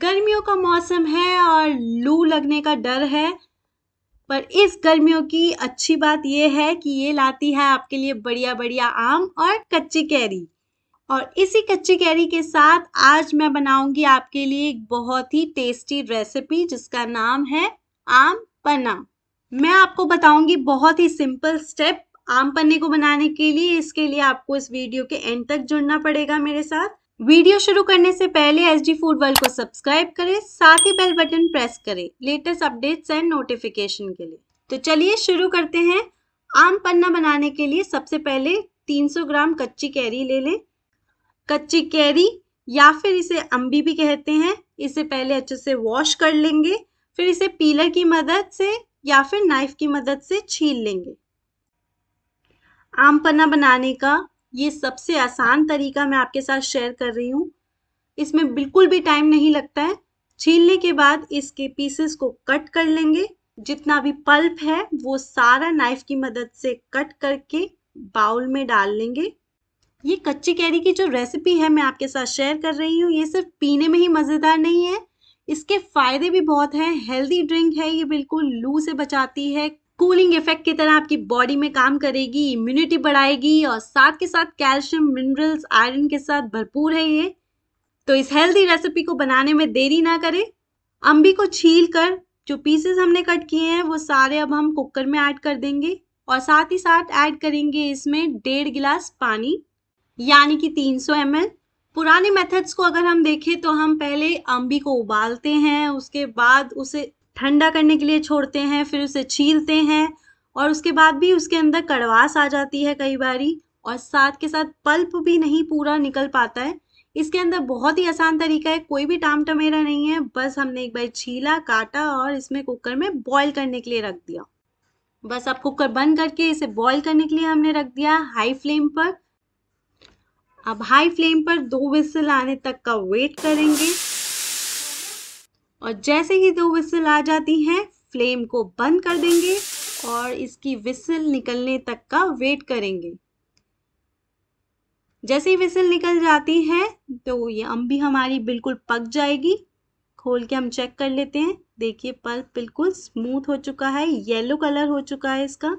गर्मियों का मौसम है और लू लगने का डर है पर इस गर्मियों की अच्छी बात यह है कि ये लाती है आपके लिए बढ़िया बढ़िया आम और कच्ची कैरी और इसी कच्ची कैरी के साथ आज मैं बनाऊंगी आपके लिए एक बहुत ही टेस्टी रेसिपी जिसका नाम है आम पन्ना मैं आपको बताऊंगी बहुत ही सिंपल स्टेप आम पन्ने को बनाने के लिए इसके लिए आपको इस वीडियो के एंड तक जुड़ना पड़ेगा मेरे साथ वीडियो शुरू करने से पहले एस डी फूड वर्ल्ड को सब्सक्राइब करें साथ ही बेल बटन प्रेस करें लेटेस्ट अपडेट्स एंड नोटिफिकेशन के लिए तो चलिए शुरू करते हैं आम पन्ना बनाने के लिए सबसे पहले 300 ग्राम कच्ची कैरी ले लें कच्ची कैरी या फिर इसे अम्बी भी कहते हैं इसे पहले अच्छे से वॉश कर लेंगे फिर इसे पीलर की मदद से या फिर नाइफ की मदद से छील लेंगे आम पन्ना बनाने का ये सबसे आसान तरीका मैं आपके साथ शेयर कर रही हूँ इसमें बिल्कुल भी टाइम नहीं लगता है छीलने के बाद इसके पीसेस को कट कर लेंगे जितना भी पल्प है वो सारा नाइफ की मदद से कट करके बाउल में डाल लेंगे ये कच्ची कैरी की जो रेसिपी है मैं आपके साथ शेयर कर रही हूँ ये सिर्फ पीने में ही मज़ेदार नहीं है इसके फ़ायदे भी बहुत हैं हेल्दी ड्रिंक है ये बिल्कुल लू से बचाती है कूलिंग इफेक्ट की तरह आपकी बॉडी में काम करेगी इम्यूनिटी बढ़ाएगी और साथ के साथ कैल्शियम मिनरल्स आयरन के साथ भरपूर है ये तो इस हेल्दी रेसिपी को बनाने में देरी ना करें अम्बी को छील कर जो पीसेस हमने कट किए हैं वो सारे अब हम कुकर में ऐड कर देंगे और साथ ही साथ ऐड करेंगे इसमें डेढ़ गिलास पानी यानी कि 300 सौ पुराने मेथड्स को अगर हम देखें तो हम पहले अम्बी को उबालते हैं उसके बाद उसे ठंडा करने के लिए छोड़ते हैं फिर उसे छीलते हैं और उसके बाद भी उसके अंदर कड़वास आ जाती है कई बारी और साथ के साथ पल्प भी नहीं पूरा निकल पाता है इसके अंदर बहुत ही आसान तरीका है कोई भी टाम टमेरा नहीं है बस हमने एक बार छीला काटा और इसमें कुकर में बॉईल करने के लिए रख दिया बस अब कुकर बंद करके इसे बॉईल करने के लिए हमने रख दिया हाई फ्लेम पर अब हाई फ्लेम पर दो विसल आने तक का वेट करेंगे और जैसे ही दो विसल आ जाती हैं फ्लेम को बंद कर देंगे और इसकी विसल निकलने तक का वेट करेंगे जैसे ही विसल निकल जाती है तो ये अम्बी हमारी बिल्कुल पक जाएगी खोल के हम चेक कर लेते हैं देखिए पल्प बिल्कुल स्मूथ हो चुका है येलो कलर हो चुका है इसका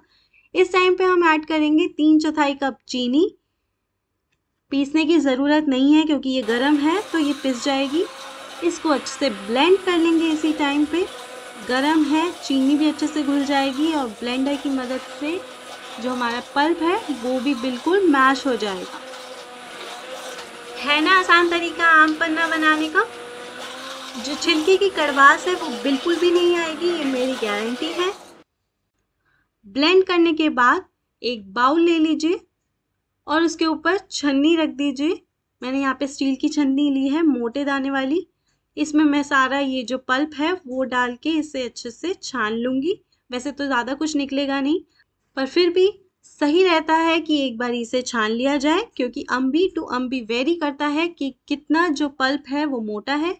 इस टाइम पे हम ऐड करेंगे तीन चौथाई कप चीनी पीसने की ज़रूरत नहीं है क्योंकि ये गर्म है तो ये पिस जाएगी इसको अच्छे से ब्लेंड कर लेंगे इसी टाइम पे गरम है चीनी भी अच्छे से घुल जाएगी और ब्लेंडर की मदद से जो हमारा पल्प है वो भी बिल्कुल मैश हो जाएगा है ना आसान तरीका आम पन्ना बनाने का जो छिलके की कड़वास है वो बिल्कुल भी नहीं आएगी ये मेरी गारंटी है ब्लेंड करने के बाद एक बाउल ले लीजिए और उसके ऊपर छन्नी रख दीजिए मैंने यहाँ पे स्टील की छन्नी ली है मोटे दाने वाली इसमें मैं सारा ये जो पल्प है वो डाल के इसे अच्छे से छान लूँगी वैसे तो ज़्यादा कुछ निकलेगा नहीं पर फिर भी सही रहता है कि एक बार इसे छान लिया जाए क्योंकि अम्बी टू अम्बी वेरी करता है कि कितना जो पल्प है वो मोटा है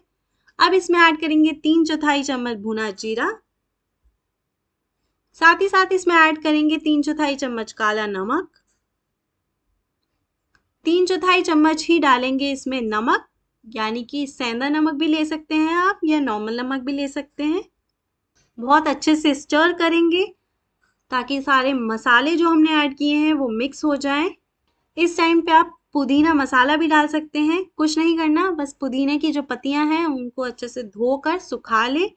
अब इसमें ऐड करेंगे तीन चौथाई चम्मच भुना जीरा साथ ही साथ इसमें ऐड करेंगे तीन चौथाई चम्मच काला नमक तीन चौथाई चम्मच ही डालेंगे इसमें नमक यानी कि सेंधा नमक भी ले सकते हैं आप या नॉर्मल नमक भी ले सकते हैं बहुत अच्छे से स्टर करेंगे ताकि सारे मसाले जो हमने ऐड किए हैं वो मिक्स हो जाएं इस टाइम पे आप पुदीना मसाला भी डाल सकते हैं कुछ नहीं करना बस पुदीने की जो पत्तियां हैं उनको अच्छे से धोकर सुखा लें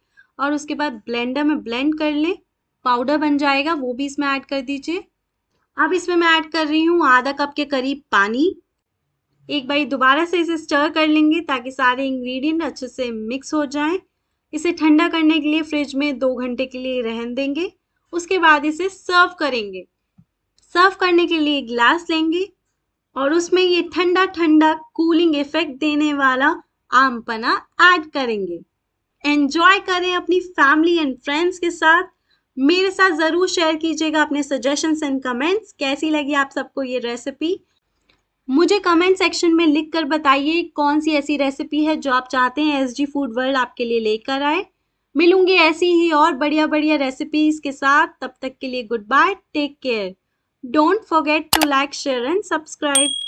और उसके बाद ब्लेंडर में ब्लेंड कर लें पाउडर बन जाएगा वो भी इसमें ऐड कर दीजिए अब इसमें मैं ऐड कर रही हूँ आधा कप के करीब पानी एक बार दोबारा से इसे स्टर कर लेंगे ताकि सारे इंग्रेडिएंट अच्छे से मिक्स हो जाएं इसे ठंडा करने के लिए फ्रिज में दो घंटे के लिए रहन देंगे उसके बाद इसे सर्व करेंगे सर्व करने के लिए ग्लास लेंगे और उसमें ये ठंडा ठंडा कूलिंग इफेक्ट देने वाला आम पना ऐड करेंगे एंजॉय करें अपनी फैमिली एंड फ्रेंड्स के साथ मेरे साथ ज़रूर शेयर कीजिएगा अपने सजेशंस एंड कमेंट्स कैसी लगी आप सबको ये रेसिपी मुझे कमेंट सेक्शन में लिख कर बताइए कौन सी ऐसी रेसिपी है जो आप चाहते हैं एस जी फूड वर्ल्ड आपके लिए लेकर आए मिलूंगी ऐसी ही और बढ़िया बढ़िया रेसिपीज के साथ तब तक के लिए good bye take care don't forget to like share and subscribe